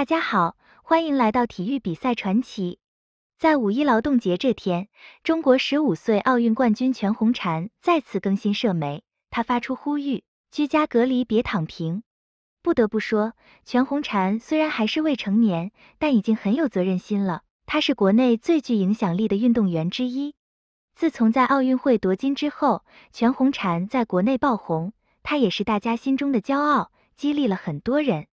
大家好，欢迎来到体育比赛传奇。在五一劳动节这天，中国十五岁奥运冠军全红婵再次更新社媒，她发出呼吁：居家隔离别躺平。不得不说，全红婵虽然还是未成年，但已经很有责任心了。她是国内最具影响力的运动员之一。自从在奥运会夺金之后，全红婵在国内爆红，她也是大家心中的骄傲，激励了很多人。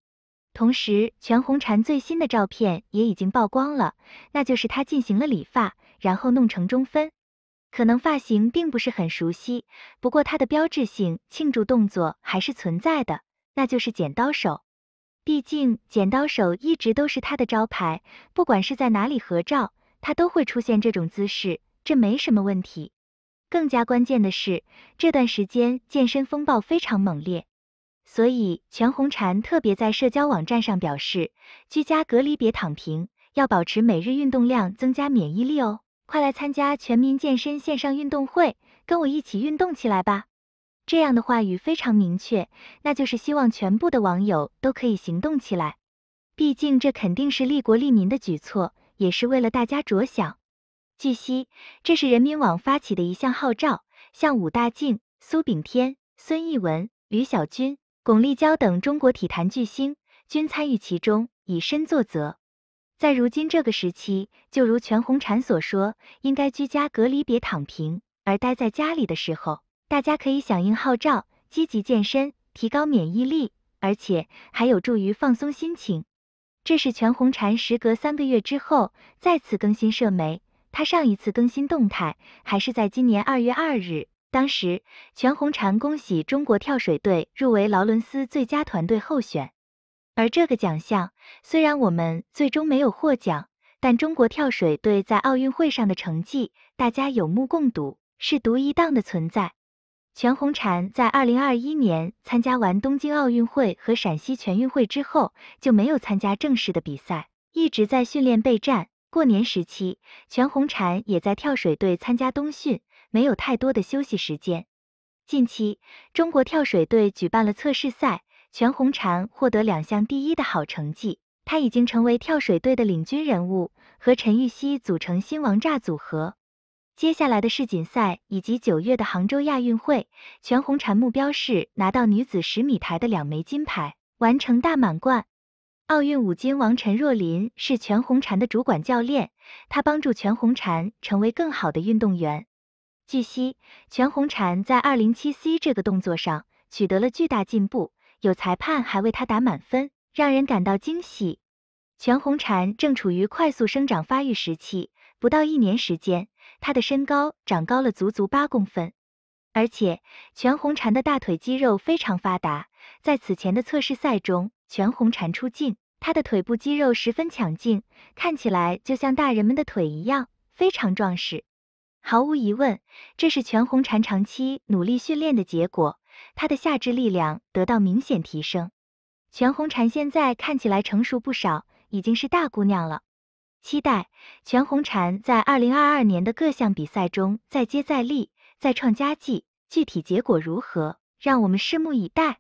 同时，全红婵最新的照片也已经曝光了，那就是她进行了理发，然后弄成中分，可能发型并不是很熟悉，不过她的标志性庆祝动作还是存在的，那就是剪刀手，毕竟剪刀手一直都是她的招牌，不管是在哪里合照，她都会出现这种姿势，这没什么问题。更加关键的是，这段时间健身风暴非常猛烈。所以，全红婵特别在社交网站上表示，居家隔离别躺平，要保持每日运动量，增加免疫力哦！快来参加全民健身线上运动会，跟我一起运动起来吧！这样的话语非常明确，那就是希望全部的网友都可以行动起来。毕竟，这肯定是利国利民的举措，也是为了大家着想。据悉，这是人民网发起的一项号召，向武大靖、苏炳添、孙艺文、吕小军。巩俐、姣等中国体坛巨星均参与其中，以身作则。在如今这个时期，就如全红婵所说，应该居家隔离，别躺平。而待在家里的时候，大家可以响应号召，积极健身，提高免疫力，而且还有助于放松心情。这是全红婵时隔三个月之后再次更新社媒，她上一次更新动态还是在今年二月二日。当时，全红婵恭喜中国跳水队入围劳伦斯最佳团队候选。而这个奖项，虽然我们最终没有获奖，但中国跳水队在奥运会上的成绩，大家有目共睹，是独一档的存在。全红婵在二零二一年参加完东京奥运会和陕西全运会之后，就没有参加正式的比赛，一直在训练备战。过年时期，全红婵也在跳水队参加冬训。没有太多的休息时间。近期，中国跳水队举办了测试赛，全红婵获得两项第一的好成绩。她已经成为跳水队的领军人物，和陈芋汐组成新王炸组合。接下来的世锦赛以及九月的杭州亚运会，全红婵目标是拿到女子十米台的两枚金牌，完成大满贯。奥运五金王陈若琳是全红婵的主管教练，她帮助全红婵成为更好的运动员。据悉，全红婵在二零七 C 这个动作上取得了巨大进步，有裁判还为他打满分，让人感到惊喜。全红婵正处于快速生长发育时期，不到一年时间，她的身高长高了足足八公分。而且，全红婵的大腿肌肉非常发达。在此前的测试赛中，全红婵出镜，她的腿部肌肉十分抢镜，看起来就像大人们的腿一样，非常壮实。毫无疑问，这是全红婵长期努力训练的结果。她的下肢力量得到明显提升，全红婵现在看起来成熟不少，已经是大姑娘了。期待全红婵在二零二二年的各项比赛中再接再厉，再创佳绩。具体结果如何，让我们拭目以待。